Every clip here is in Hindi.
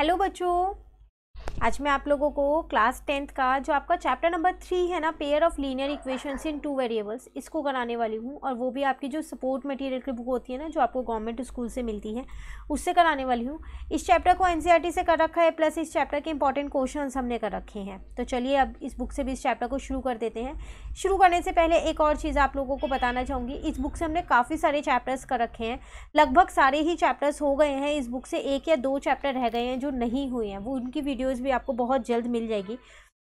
हेलो बच्चों आज मैं आप लोगों को क्लास टेंथ का जो आपका चैप्टर नंबर थ्री है ना pair of linear equations in two variables इसको कराने वाली हूँ और वो भी आपकी जो सपोर्ट मटेरियल की बुक होती है ना जो आपको गवर्नमेंट स्कूल से मिलती है उससे कराने वाली हूँ इस चैप्टर को एन e से कर रखा है प्लस इस चैप्टर के इंपॉर्टेंट क्वेश्चन हमने कर रखे हैं तो चलिए अब इस बुक से भी इस चैप्टर को शुरू कर देते हैं शुरू करने से पहले एक और चीज़ आप लोगों को बताना चाहूँगी इस बुक से हमने काफ़ी सारे चैप्टर्स कर रखे हैं लगभग सारे ही चैप्टर्स हो गए हैं इस बुक से एक या दो चैप्टर रह गए हैं जो नहीं हुए हैं वो उनकी वीडियो वीडियोज़ भी आपको बहुत जल्द मिल जाएगी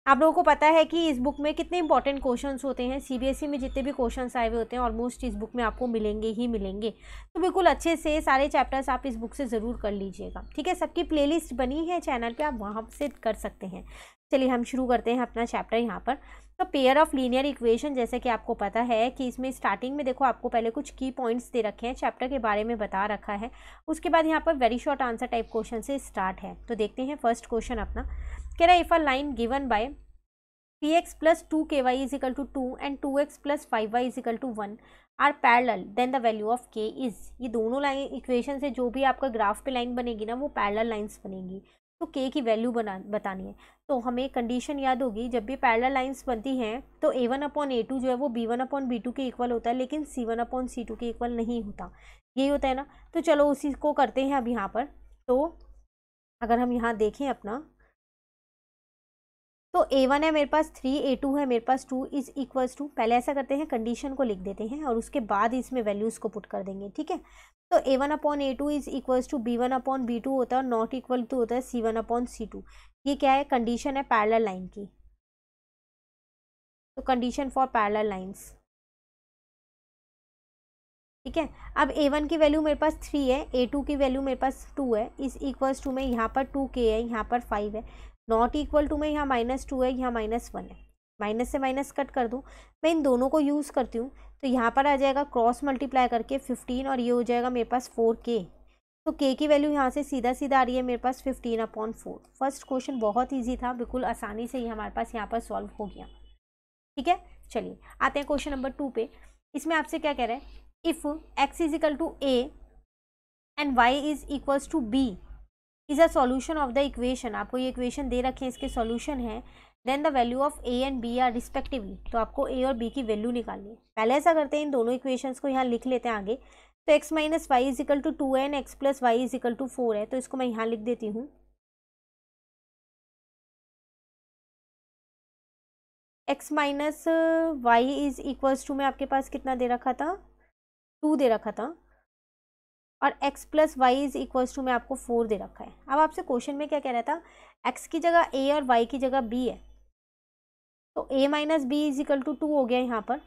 आप लोगों को पता है कि इस बुक में कितने इंपॉर्टेंट क्वेश्चन होते हैं सीबीएसई e में जितने भी क्वेश्चन आए हुए होते हैं ऑलमोस्ट इस बुक में आपको मिलेंगे ही मिलेंगे तो बिल्कुल अच्छे से सारे चैप्टर्स आप इस बुक से ज़रूर कर लीजिएगा ठीक है सबकी प्लेलिस्ट बनी है चैनल पे आप वहाँ से कर सकते हैं चलिए हम शुरू करते हैं अपना चैप्टर यहाँ पर तो पेयर ऑफ लीनियर इक्वेशन जैसे कि आपको पता है कि इसमें स्टार्टिंग में देखो आपको पहले कुछ की पॉइंट्स दे रखे हैं चैप्टर के बारे में बता रखा है उसके बाद यहाँ पर very short answer type question से स्टार्ट है तो देखते हैं फर्स्ट क्वेश्चन अपना कह रहा है if a line given by p x plus two k y is equal to two and two x plus five y is equal to one are parallel then the value of k is ये दोनों लाइन इक्वेशन से जो भी आपका ग्राफ पे लाइन बनेगी ना वो पैरल लाइन्स बनेंगी तो के की वैल्यू बना बतानी है तो हमें कंडीशन याद होगी जब भी पैरल लाइन्स बनती हैं तो a one upon a two जो है वो b one upon b two के इक्वल होता है लेकिन c one upon c two के इक्वल नहीं होता यही होता है ना तो चलो उसी को करते हैं अब यहाँ पर तो अगर हम यहाँ देखें अपना तो ए वन है मेरे पास थ्री ए टू है मेरे पास टू इज़ इक्वल्स टू पहले ऐसा करते हैं कंडीशन को लिख देते हैं और उसके बाद इसमें वैल्यूज़ को पुट कर देंगे ठीक है तो a one upon a two is equals to b one upon b two होता है और नॉट इक्वल टू होता है c one upon c two ये क्या है कंडीशन है पैरल लाइन की तो कंडीशन फॉर पैरल लाइन्स ठीक है अब ए वन की वैल्यू मेरे पास थ्री है ए टू की वैल्यू मेरे पास टू है इस इक्वल्स टू में यहाँ पर टू के है यहाँ पर फाइव है नॉट इक्वल टू में यहाँ माइनस टू है यहाँ माइनस वन है माइनस से माइनस कट कर दूँ मैं इन दोनों को यूज़ करती हूँ तो यहाँ पर आ जाएगा क्रॉस मल्टीप्लाई करके फिफ्टीन और ये हो जाएगा मेरे पास फोर के तो के की वैल्यू यहाँ से सीधा सीधा आ रही है मेरे पास fifteen upon four first question बहुत ईजी था बिल्कुल आसानी से ही हमारे पास यहाँ पर सॉल्व हो गया ठीक है चलिए आते हैं क्वेश्चन नंबर टू पे इसमें आपसे क्या कह रहे हैं if x is equal to a and y is equals to b is a solution of the equation आपको ये इक्वेशन दे रखे हैं इसके सॉल्यूशन है then the value of a and b are respectively तो आपको ए और बी की वैल्यू निकालनी है पहले ऐसा करते हैं इन दोनों इक्वेशंस को यहाँ लिख लेते हैं आगे तो x minus y is equal to two and x plus y is equal to four है तो इसको मैं यहाँ लिख देती हूँ x minus y is equals to मैं आपके पास कितना दे रखा था टू दे रखा था और x plus y is equal to मैं आपको फोर दे रखा है अब आपसे क्वेश्चन में क्या कह रहा था x की जगह a और y की जगह b है तो a minus b is equal to two हो गया यहाँ पर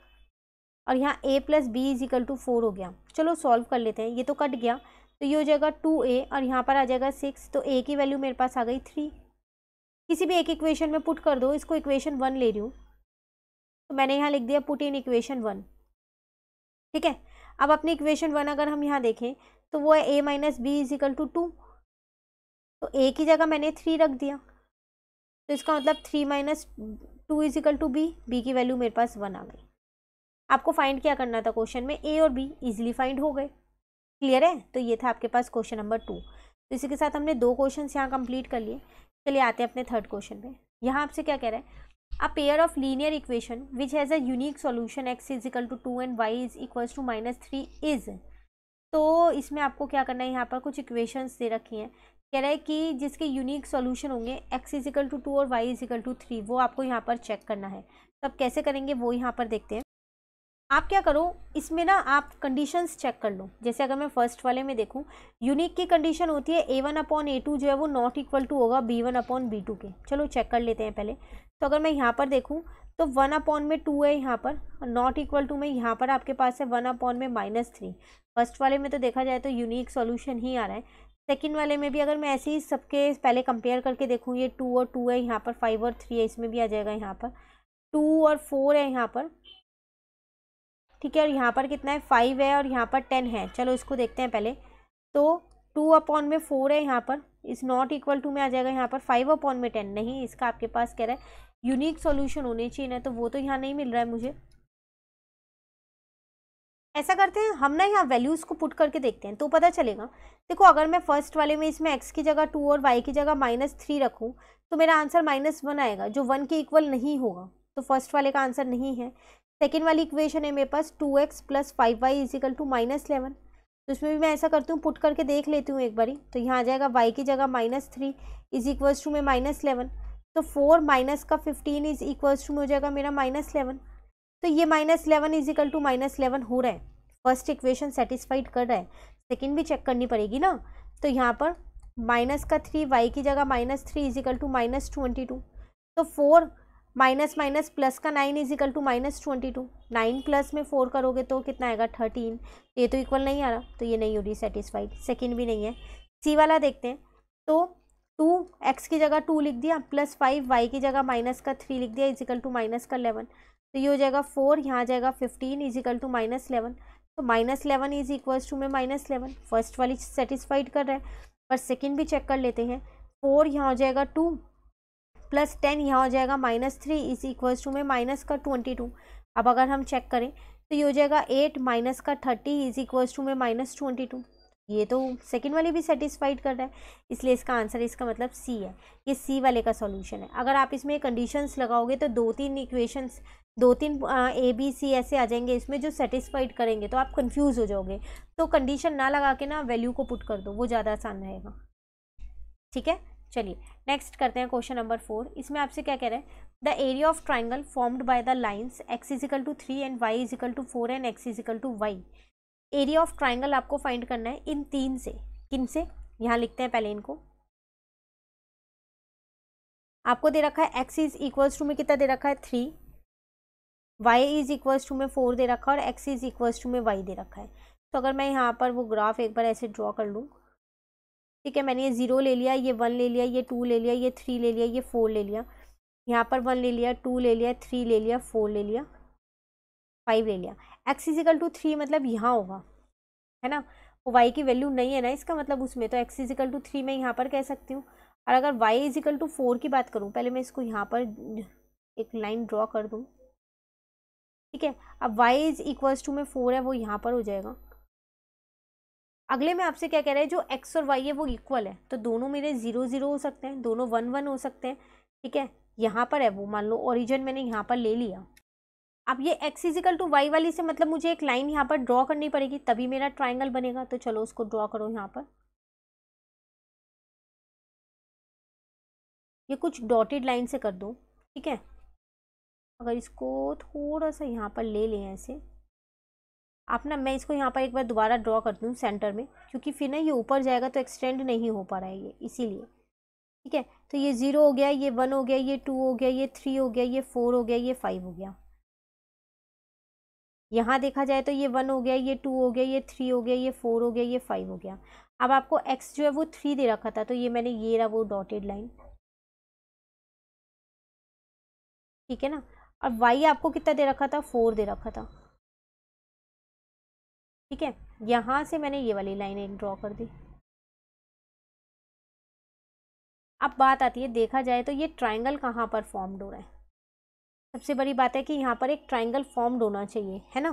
और यहाँ a plus b is equal to four हो गया चलो सॉल्व कर लेते हैं ये तो कट गया तो ये हो जाएगा टू ए और यहाँ पर आ जाएगा सिक्स तो ए की वैल्यू मेरे पास आ गई थ्री किसी भी एक इक्वेशन में पुट कर दो इसको इक्वेशन वन ले रही हूँ तो मैंने यहाँ लिख दिया पुट इन इक्वेशन वन ठीक है अब अपने इक्वेशन वन अगर हम यहाँ देखें तो वो है a minus b is equal to two तो ए की जगह मैंने थ्री रख दिया तो इसका मतलब three minus two is equal to b b की वैल्यू मेरे पास वन आ गई आपको फाइंड क्या करना था क्वेश्चन में ए और बी इजिली फाइंड हो गए क्लियर है तो ये था आपके पास क्वेश्चन नंबर टू तो इसी के साथ हमने दो क्वेश्चन यहाँ कंप्लीट कर लिए चलिए आते हैं अपने थर्ड क्वेश्चन पे यहाँ आपसे क्या कह रहा है a pair of linear equation which has a unique solution x is equal to two and y is equals to minus three is तो इसमें आपको क्या करना है यहाँ पर कुछ इक्वेशंस दे रखी हैं कह रहा है कि जिसके यूनिक सॉल्यूशन होंगे एक्स इजिकल टू टू और वाई इजिकल टू थ्री वो आपको यहाँ पर चेक करना है तब तो कैसे करेंगे वो यहाँ पर देखते हैं आप क्या करो इसमें ना आप कंडीशंस चेक कर लो जैसे अगर मैं फर्स्ट वाले में देखूं यूनिक की कंडीशन होती है a one upon a two जो है वो नॉट इक्वल टू होगा b one upon b two के चलो चेक कर लेते हैं पहले तो अगर मैं यहाँ पर देखूँ तो वन अपॉन में टू है यहाँ पर नॉट इक्वल टू में यहाँ पर आपके पास है वन अपॉन में माइनस थ्री फर्स्ट वाले में तो देखा जाए तो यूनिक सॉल्यूशन ही आ रहा है सेकेंड वाले में भी अगर मैं ऐसे ही सबके पहले कंपेयर करके देखूँ ये टू और टू है यहाँ पर फाइव और थ्री है इसमें भी आ जाएगा यहाँ पर टू और फोर है यहाँ पर ठीक है और यहाँ पर कितना है फाइव है और यहाँ पर टेन है चलो इसको देखते हैं पहले तो टू अपॉन में फोर है यहाँ पर इज़ नॉट इक्वल टू में आ जाएगा यहाँ पर फाइव अपॉन में टेन नहीं इसका आपके पास कह रहा है यूनिक सॉल्यूशन होने चाहिए ना तो वो तो यहाँ नहीं मिल रहा है मुझे ऐसा करते हैं हम ना यहाँ वैल्यूज़ को पुट करके देखते हैं तो पता चलेगा देखो अगर मैं फर्स्ट वाले में इसमें एक्स की जगह टू और वाई की जगह माइनस थ्री रखूँ तो मेरा आंसर माइनस वन आएगा जो वन के इक्वल नहीं होगा तो फर्स्ट वाले का आंसर नहीं है सेकेंड वाली इक्वेशन है मेरे पास two x plus five y is equal to minus eleven तो इसमें भी मैं ऐसा करती हूँ पुट करके देख लेती हूँ एक बारी तो यहाँ आ जाएगा वाई की जगह minus three is equals to में माइनस इलेवन तो फोर माइनस का फिफ्टीन इज इक्वल्स टू में हो जाएगा मेरा माइनस इलेवन तो ये minus eleven is equal to minus eleven हो रहा है फर्स्ट इक्वेशन सेटिस्फाइड कर रहा है सेकेंड भी चेक करनी पड़ेगी ना तो यहाँ पर माइनस का थ्री वाई की जगह minus three is equal to minus twenty two तो फोर माइनस माइनस प्लस का nine is equal to minus twenty two nine plus में फोर करोगे तो कितना आएगा थर्टीन ये तो इक्वल नहीं आ रहा तो ये नहीं हो रही सेटिस्फाइड सेकेंड भी नहीं है सी वाला देखते हैं तो टू एक्स की जगह टू लिख दिया प्लस फाइव वाई की जगह माइनस का थ्री लिख दिया इजिकल टू माइनस का इलेवन तो ये हो जाएगा फोर यहाँ जाएगा fifteen is equal to minus eleven तो minus eleven is equals to में माइनस इलेवन फर्स्ट वाली सेटिस्फाइड कर रहा है पर सेकेंड भी चेक कर लेते हैं फोर यहाँ हो जाएगा टू प्लस टेन यहाँ हो जाएगा minus three is equals to में माइनस का ट्वेंटी टू अब अगर हम चेक करें तो ये हो जाएगा एट माइनस का थर्टी इज इक्वल्स टू में माइनस ट्वेंटी टू ये तो सेकेंड वाले भी सेटिस्फाइड कर रहा है इसलिए इसका आंसर इसका मतलब सी है ये सी वाले का सॉल्यूशन है अगर आप इसमें कंडीशंस लगाओगे तो दो तीन इक्वेशंस दो तीन ए बी सी ऐसे आ जाएंगे इसमें जो सेटिस्फाइड करेंगे तो आप कंफ्यूज हो जाओगे तो कंडीशन ना लगा के ना वैल्यू को पुट कर दो वो ज़्यादा आसान रहेगा ठीक है चलिए नेक्स्ट करते हैं क्वेश्चन नंबर फोर इसमें आपसे क्या कह रहे हैं the area of triangle formed by the lines x is equal to three and y is equal to four and x is equal to y area of triangle आपको फाइंड करना है इन तीन से किन से यहाँ लिखते हैं पहले इनको आपको दे रखा है एक्स इज इक्वल्स टू में कितना दे रखा है three y is equals to में फोर दे रखा है और एक्स इज इक्वल्स टू में वाई दे रखा है तो अगर मैं यहाँ पर वो ग्राफ एक बार ऐसे ड्रॉ कर लूँ ठीक है मैंने ये ज़ीरो ले लिया ये वन ले लिया ये टू ले लिया ये थ्री ले लिया ये फोर ले लिया यहाँ पर वन ले लिया टू ले लिया थ्री ले लिया फोर ले लिया फाइव ले लिया एक्स इजिकल टू थ्री मतलब यहाँ होगा है ना वाई तो की वैल्यू नहीं है ना इसका मतलब उसमें तो एक्स इजिकल टू थ्री मैं यहाँ पर कह सकती हूँ और अगर वाई इजिकल टू फोर की बात करूँ पहले मैं इसको यहाँ पर एक लाइन ड्रॉ कर दूँ ठीक है अब वाई इज इक्वल्स टू में फोर है वो यहाँ पर हो जाएगा अगले में आपसे क्या कह रहा है जो एक्स और वाई है वो इक्वल है तो दोनों मेरे जीरो जीरो हो सकते हैं दोनों वन वन हो सकते हैं ठीक है यहाँ पर है वो मान लो ओरिजिन मैंने यहाँ पर ले लिया अब ये एक्स इजिकल टू वाई वाली से मतलब मुझे एक लाइन यहाँ पर ड्रॉ करनी पड़ेगी तभी मेरा ट्राइंगल बनेगा तो चलो उसको ड्रॉ करो यहाँ पर ये कुछ डॉटेड लाइन से कर दो ठीक है अगर इसको थोड़ा सा यहाँ पर ले लें ऐसे आप ना मैं इसको यहाँ पर एक बार दोबारा ड्रॉ कर दूँ सेंटर में क्योंकि फिर ना ये ऊपर जाएगा तो एक्सटेंड नहीं हो पा रहा है ये इसीलिए ठीक है तो ये ज़ीरो हो गया ये वन हो गया ये टू हो गया ये थ्री हो गया ये फोर हो गया ये फाइव हो गया यहाँ देखा जाए तो ये वन हो गया ये टू हो गया ये थ्री हो गया ये फोर हो गया ये फाइव हो गया अब आपको एक्स जो है वो थ्री दे रखा था तो ये मैंने ये रहा वो डॉटेड लाइन ठीक है ना और वाई आपको कितना दे रखा था फोर दे रखा था ठीक है यहाँ से मैंने ये वाली लाइन एक ड्रॉ कर दी अब बात आती है देखा जाए तो ये ट्राइंगल कहाँ पर फॉर्म्ड हो रहा है सबसे बड़ी बात है कि यहाँ पर एक ट्राइंगल फॉर्म्ड होना चाहिए है ना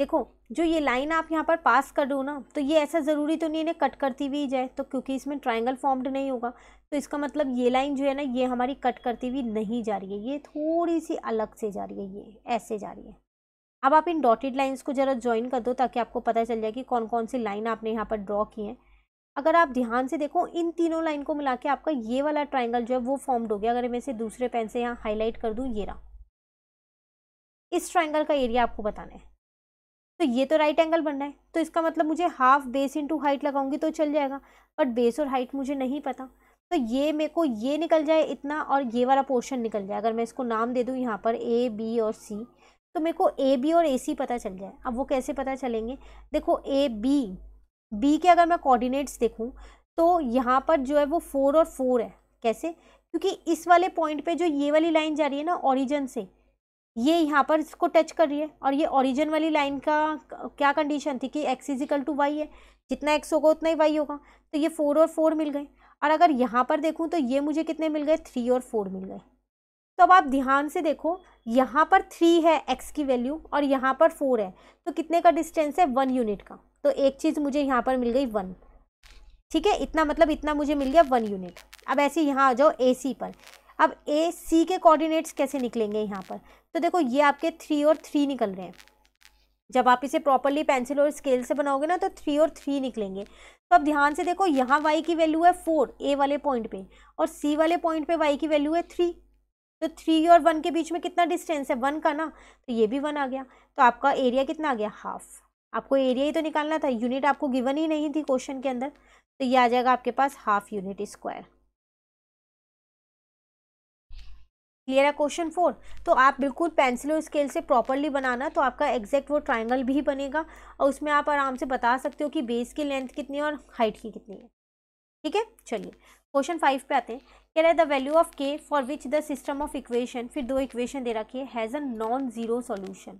देखो जो ये लाइन आप यहाँ पर पास कर दो ना तो ये ऐसा ज़रूरी तो नहीं इन्हें कट करती हुई जाए तो क्योंकि इसमें ट्राइंगल फॉर्म्ड नहीं होगा तो इसका मतलब ये लाइन जो है ना ये हमारी कट करती हुई नहीं जा रही है ये थोड़ी सी अलग से जा रही है ये ऐसे जा रही है अब आप इन डॉटेड लाइंस को ज़रा ज्वाइन कर दो ताकि आपको पता चल जाए कि कौन कौन सी लाइन आपने यहाँ पर ड्रॉ की है अगर आप ध्यान से देखो इन तीनों लाइन को मिला के आपका ये वाला ट्राइंगल जो है वो फॉर्म्ड हो गया अगर मैं इसे दूसरे पेन से यहाँ हाईलाइट कर दूँ ये रहा इस ट्राइंगल का एरिया आपको बताना है तो ये तो राइट एंगल बनना है तो इसका मतलब मुझे हाफ बेस इंटू हाइट लगाऊंगी तो चल जाएगा बट बेस और हाइट मुझे नहीं पता तो ये मेरे को ये निकल जाए इतना और ये वाला पोर्शन निकल जाए अगर मैं इसको नाम दे दूँ यहाँ पर ए बी और सी तो मेरे को ए बी और ए सी पता चल जाए अब वो कैसे पता चलेंगे देखो ए बी बी के अगर मैं कोऑर्डिनेट्स देखूँ तो यहाँ पर जो है वो फोर और फोर है कैसे क्योंकि इस वाले पॉइंट पे जो ये वाली लाइन जा रही है ना ओरिजन से ये यहाँ पर इसको टच कर रही है और ये ओरिजन वाली लाइन का क्या कंडीशन थी कि एक्स इजिकल टू वाई है जितना एक्स होगा उतना ही वाई होगा तो ये फोर और फोर मिल गए और अगर यहाँ पर देखूँ तो ये मुझे कितने मिल गए थ्री और फोर मिल गए तो अब आप ध्यान से देखो यहाँ पर थ्री है एक्स की वैल्यू और यहाँ पर फोर है तो कितने का डिस्टेंस है वन यूनिट का तो एक चीज़ मुझे यहाँ पर मिल गई वन ठीक है इतना मतलब इतना मुझे मिल गया वन यूनिट अब ऐसे यहाँ आ जाओ ए सी पर अब ए सी के कोऑर्डिनेट्स कैसे निकलेंगे यहाँ पर तो देखो ये आपके थ्री और थ्री निकल रहे हैं जब आप इसे प्रॉपरली पेंसिल और स्केल से बनाओगे ना तो थ्री और थ्री निकलेंगे तो अब ध्यान से देखो यहाँ वाई की वैल्यू है फोर ए वाले पॉइंट पे और सी वाले पॉइंट पे वाई की वैल्यू है थ्री तो थ्री और वन के बीच में कितना डिस्टेंस है वन का ना तो ये भी वन आ गया तो आपका एरिया कितना आ गया हाफ आपको एरिया ही तो निकालना था यूनिट आपको गिवन ही नहीं थी क्वेश्चन के अंदर तो ये आ जाएगा आपके पास हाफ यूनिट स्क्वायर क्लियर है क्वेश्चन फोर तो आप बिल्कुल पेंसिल और स्केल से प्रॉपरली बनाना तो आपका एग्जैक्ट वो ट्राइंगल भी बनेगा और उसमें आप आराम से बता सकते हो कि बेस की लेंथ कितनी है और हाइट की कितनी है ठीक है चलिए क्वेश्चन फाइव पे आते हैं कह रहे the value of k for which the system of equation फिर दो इक्वेशन दे रखी है has a non zero solution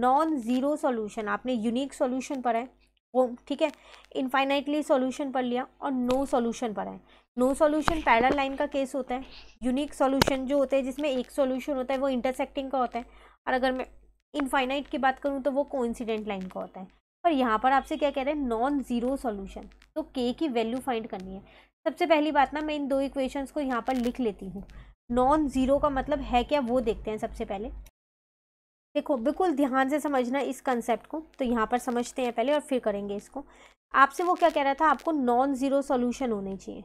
non zero solution आपने यूनिक सॉल्यूशन पर है वो ठीक है इनफाइनाइटली सॉल्यूशन पढ़ लिया और नो सॉल्यूशन पर है नो सॉल्यूशन पैरल लाइन का केस होता है यूनिक सॉल्यूशन जो होते हैं जिसमें एक सॉल्यूशन होता है वो इंटरसेक्टिंग का होता है और अगर मैं इनफाइनाइट की बात करूँ तो वो कोइंसिडेंट लाइन का होता है पर यहाँ पर आपसे क्या कह रहे हैं नॉन ज़ीरो सॉल्यूशन तो के की वैल्यू फाइंड करनी है सबसे पहली बात ना मैं इन दो इक्वेशंस को यहाँ पर लिख लेती हूँ नॉन ज़ीरो का मतलब है क्या वो देखते हैं सबसे पहले देखो बिल्कुल ध्यान से समझना इस कंसेप्ट को तो यहाँ पर समझते हैं पहले और फिर करेंगे इसको आपसे वो क्या कह रहा था आपको नॉन ज़ीरो सॉल्यूशन होने चाहिए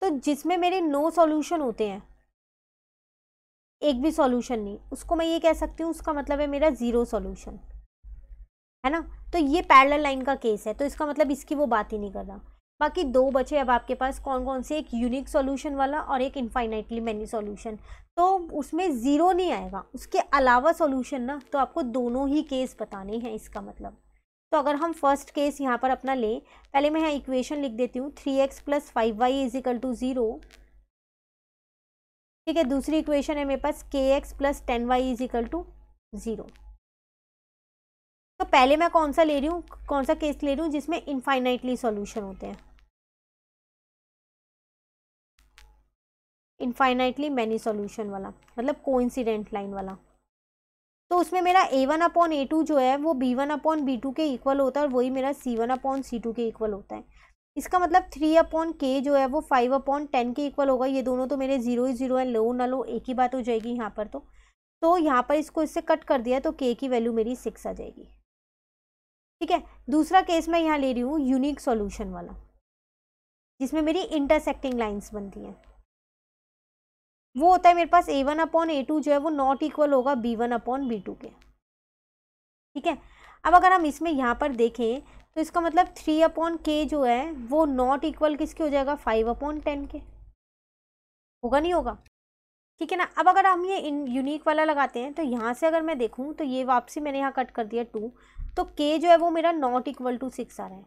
तो जिसमें मेरे नो सॉल्यूशन होते हैं एक भी सॉल्यूशन नहीं उसको मैं ये कह सकती हूँ उसका मतलब है मेरा ज़ीरो सॉल्यूशन है ना तो ये पैरल लाइन का केस है तो इसका मतलब इसकी वो बात ही नहीं कर रहा बाकी दो बचे अब आपके पास कौन कौन से एक यूनिक सॉल्यूशन वाला और एक इनफाइनाइटली मैनी सॉल्यूशन तो उसमें ज़ीरो नहीं आएगा उसके अलावा सॉल्यूशन ना तो आपको दोनों ही केस बताने हैं इसका मतलब तो अगर हम फर्स्ट केस यहाँ पर अपना लें पहले मैं यहाँ इक्वेशन लिख देती हूँ three x plus five y is equal to zero ठीक है दूसरी इक्वेशन है मेरे पास k x plus ten y is equal to zero तो पहले मैं कौन सा ले रही हूँ कौन सा केस ले रही हूँ जिसमें इनफाइनाइटली सॉल्यूशन होते हैं इनफाइनाइटली मैनी सॉल्यूशन वाला मतलब कोइंसिडेंट लाइन वाला तो उसमें मेरा a one upon a two जो है वो b one upon b two के इक्वल होता है और वही मेरा c one upon c two के इक्वल होता है इसका मतलब थ्री अपॉन के जो है वो फाइव अपॉन टेन के इक्वल होगा ये दोनों तो मेरे जीरो ही जीरो है लो ना लो एक ही बात हो जाएगी यहाँ पर तो तो यहाँ पर इसको इससे कट कर दिया तो के की वैल्यू मेरी सिक्स आ जाएगी ठीक है दूसरा केस मैं यहाँ ले रही हूँ यूनिक सॉल्यूशन वाला जिसमें मेरी इंटरसेक्टिंग लाइंस बनती हैं वो होता है मेरे पास a one upon a two जो है वो नॉट इक्वल होगा b one upon b two के ठीक है अब अगर हम इसमें यहाँ पर देखें तो इसका मतलब थ्री अपॉन के जो है वो नॉट इक्वल किसके हो जाएगा फाइव अपॉन टेन के होगा नहीं होगा ठीक है ना अब अगर हम ये इन यूनिक वाला लगाते हैं तो यहाँ से अगर मैं देखूँ तो ये वापसी मैंने यहाँ कट कर दिया टू तो के जो है वो मेरा नॉट इक्वल टू सिक्स आ रहा है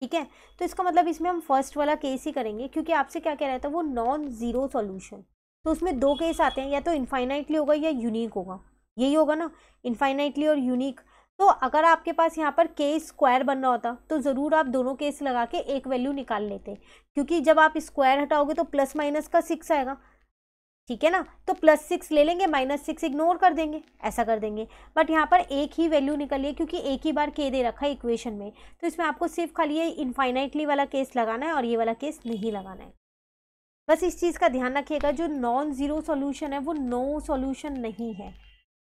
ठीक है तो इसका मतलब इसमें हम फर्स्ट वाला केस ही करेंगे क्योंकि आपसे क्या कह रहा था वो नॉन ज़ीरो सॉल्यूशन तो उसमें दो केस आते हैं या तो इन्फाइनाइटली होगा या यूनिक होगा यही होगा ना इन्फाइनाइटली और यूनिक तो अगर आपके पास यहाँ पर के स्क्वायर बन रहा होता तो ज़रूर आप दोनों केस लगा के एक वैल्यू निकाल लेते क्योंकि जब आप स्क्वायर हटाओगे तो प्लस माइनस का सिक्स आएगा ठीक है ना तो प्लस सिक्स ले लेंगे माइनस सिक्स इग्नोर कर देंगे ऐसा कर देंगे बट यहाँ पर एक ही वैल्यू निकली है क्योंकि एक ही बार के दे रखा है इक्वेशन में तो इसमें आपको सिर्फ खाली ये इन्फाइनाइटली वाला केस लगाना है और ये वाला केस नहीं लगाना है बस इस चीज़ का ध्यान रखिएगा जो नॉन ज़ीरो सोल्यूशन है वो नो सोल्यूशन नहीं है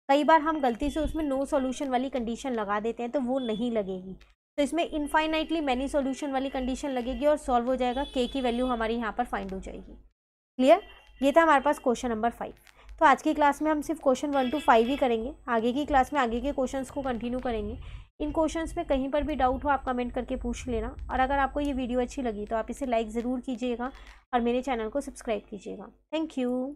कई बार हम गलती से उसमें नो सोल्यूशन वाली कंडीशन लगा देते हैं तो वो नहीं लगेगी तो इसमें इनफाइनाइटली मैनी सोल्यूशन वाली कंडीशन लगेगी और सॉल्व हो जाएगा के की वैल्यू हमारी यहाँ पर फाइंड हो जाएगी क्लियर ये था हमारे पास क्वेश्चन नंबर फाइव तो आज की क्लास में हम सिर्फ क्वेश्चन वन टू फाइव ही करेंगे आगे की क्लास में आगे के क्वेश्चंस को कंटिन्यू करेंगे इन क्वेश्चंस में कहीं पर भी डाउट हो आप कमेंट करके पूछ लेना और अगर आपको ये वीडियो अच्छी लगी तो आप इसे लाइक ज़रूर कीजिएगा और मेरे चैनल को सब्सक्राइब कीजिएगा थैंक यू